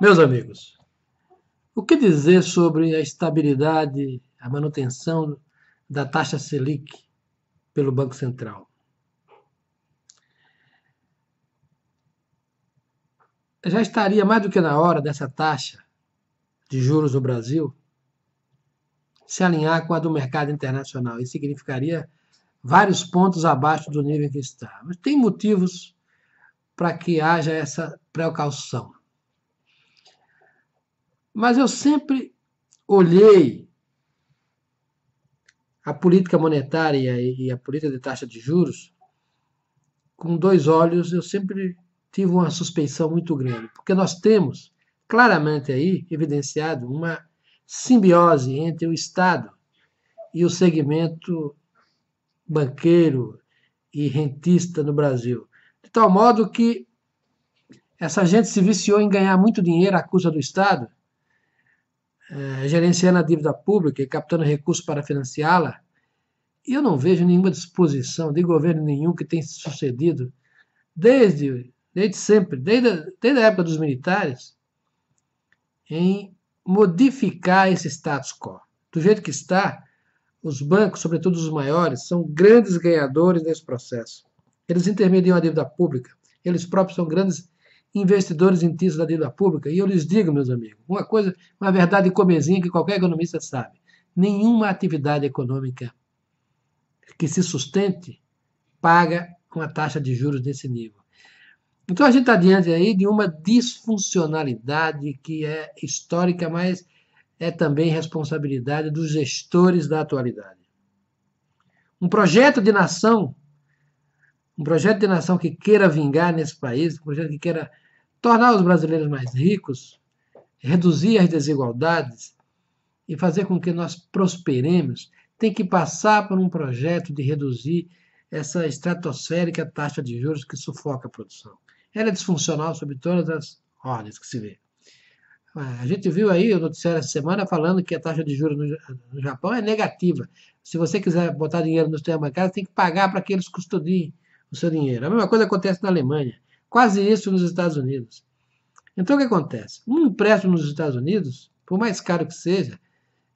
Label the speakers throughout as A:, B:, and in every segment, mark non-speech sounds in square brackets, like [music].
A: Meus amigos, o que dizer sobre a estabilidade, a manutenção da taxa Selic pelo Banco Central? Já estaria mais do que na hora dessa taxa de juros no Brasil se alinhar com a do mercado internacional. Isso significaria vários pontos abaixo do nível em que está. Mas tem motivos para que haja essa precaução. Mas eu sempre olhei a política monetária e a política de taxa de juros com dois olhos, eu sempre tive uma suspeição muito grande, porque nós temos claramente aí evidenciado uma simbiose entre o Estado e o segmento banqueiro e rentista no Brasil. De tal modo que essa gente se viciou em ganhar muito dinheiro à custa do Estado eh, gerenciando a dívida pública e captando recursos para financiá-la, eu não vejo nenhuma disposição de governo nenhum que tenha sucedido desde, desde sempre, desde, desde a época dos militares, em modificar esse status quo. Do jeito que está, os bancos, sobretudo os maiores, são grandes ganhadores nesse processo. Eles intermediam a dívida pública, eles próprios são grandes investidores em títulos da dívida pública. E eu lhes digo, meus amigos, uma coisa, uma verdade comezinha que qualquer economista sabe. Nenhuma atividade econômica que se sustente paga uma taxa de juros desse nível. Então a gente está diante aí de uma disfuncionalidade que é histórica, mas é também responsabilidade dos gestores da atualidade. Um projeto de nação, um projeto de nação que queira vingar nesse país, um projeto que queira tornar os brasileiros mais ricos, reduzir as desigualdades e fazer com que nós prosperemos, tem que passar por um projeto de reduzir essa estratosférica taxa de juros que sufoca a produção. Ela é disfuncional sob todas as ordens que se vê. Ah, a gente viu aí o noticiário essa semana falando que a taxa de juros no Japão é negativa. Se você quiser botar dinheiro no sistema bancário, tem que pagar para que eles custodiem o seu dinheiro. A mesma coisa acontece na Alemanha. Quase isso nos Estados Unidos. Então o que acontece? Um empréstimo nos Estados Unidos, por mais caro que seja,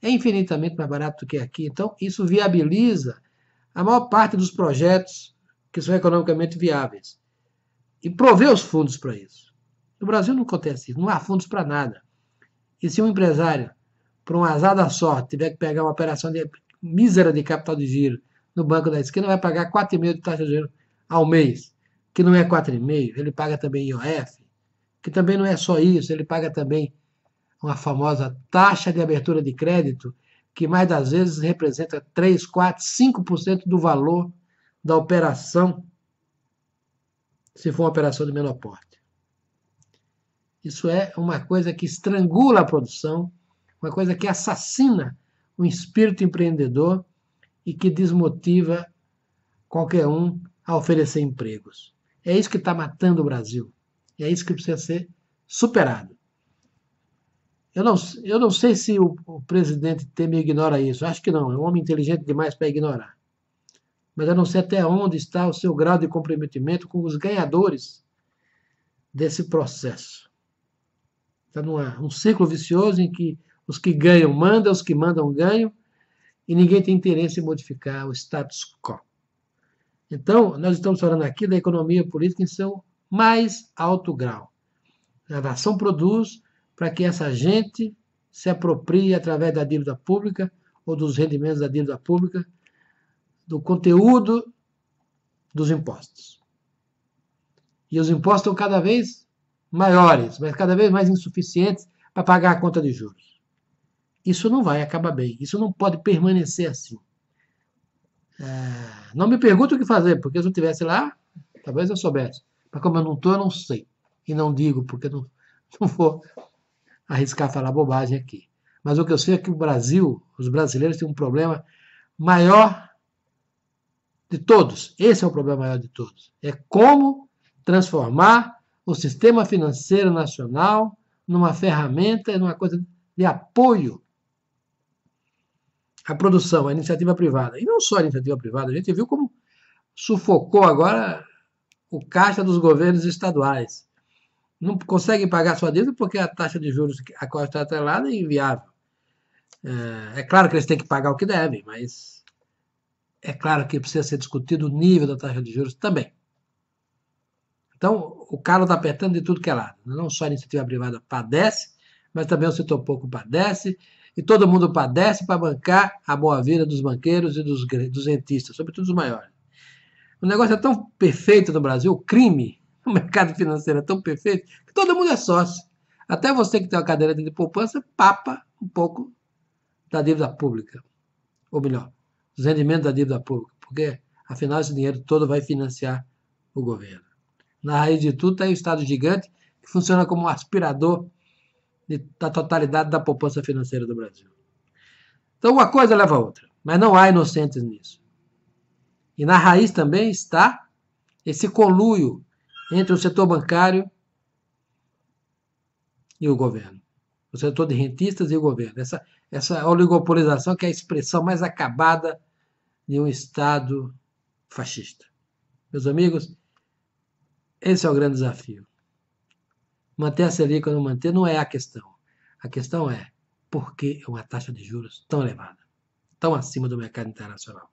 A: é infinitamente mais barato do que aqui. Então isso viabiliza a maior parte dos projetos que são economicamente viáveis e prover os fundos para isso. No Brasil não acontece isso, não há fundos para nada. E se um empresário, por um azar da sorte, tiver que pegar uma operação de mísera de capital de giro no banco da esquina, vai pagar 4,5% de taxa de giro ao mês que não é 4,5%, ele paga também IOF, que também não é só isso, ele paga também uma famosa taxa de abertura de crédito, que mais das vezes representa 3, 4, 5% do valor da operação, se for uma operação de menor porte. Isso é uma coisa que estrangula a produção, uma coisa que assassina o espírito empreendedor e que desmotiva qualquer um a oferecer empregos. É isso que está matando o Brasil. E é isso que precisa ser superado. Eu não, eu não sei se o, o presidente Temer ignora isso. Acho que não. É um homem inteligente demais para ignorar. Mas eu não sei até onde está o seu grau de comprometimento com os ganhadores desse processo. Está num ciclo vicioso em que os que ganham mandam, os que mandam ganham, e ninguém tem interesse em modificar o status quo. Então, nós estamos falando aqui da economia política em seu mais alto grau. A nação produz para que essa gente se aproprie através da dívida pública ou dos rendimentos da dívida pública do conteúdo dos impostos. E os impostos são cada vez maiores, mas cada vez mais insuficientes para pagar a conta de juros. Isso não vai acabar bem, isso não pode permanecer assim. É, não me pergunte o que fazer, porque se eu estivesse lá, talvez eu soubesse. Mas como eu não estou, eu não sei. E não digo, porque não, não vou arriscar falar bobagem aqui. Mas o que eu sei é que o Brasil, os brasileiros têm um problema maior de todos. Esse é o problema maior de todos. É como transformar o sistema financeiro nacional numa ferramenta, numa coisa de apoio a produção, a iniciativa privada. E não só a iniciativa privada, a gente viu como sufocou agora o caixa dos governos estaduais. Não conseguem pagar sua dívida porque a taxa de juros a qual está atrelada é inviável. É, é, claro que eles têm que pagar o que devem, mas é claro que precisa ser discutido o nível da taxa de juros também. Então, o cara está apertando de tudo que é lado. Não só a iniciativa privada padece, mas também o setor pouco padece, e todo mundo padece para bancar a boa vida dos banqueiros e dos, dos rentistas, sobretudo os maiores. O negócio é tão perfeito no Brasil, o crime, [laughs] o mercado financeiro é tão perfeito, que todo mundo é sócio. Até você que tem uma cadeira de poupança, papa um pouco da dívida pública. Ou melhor, dos rendimentos da dívida pública. Porque, afinal, esse dinheiro todo vai financiar o governo. Na raiz de tudo tem o Estado gigante, que funciona como um aspirador de, da totalidade da poupança financeira do Brasil. Então, uma coisa leva a outra, mas não há inocentes nisso. E na raiz também está esse coluio entre o setor bancário e o governo. O setor de rentistas e o governo. Essa, essa oligopolização que é a expressão mais acabada de um Estado fascista. Meus amigos, esse é o grande desafio. Manter a Selic ou não manter não é a questão. A questão é por que uma taxa de juros tão elevada, tão acima do mercado internacional?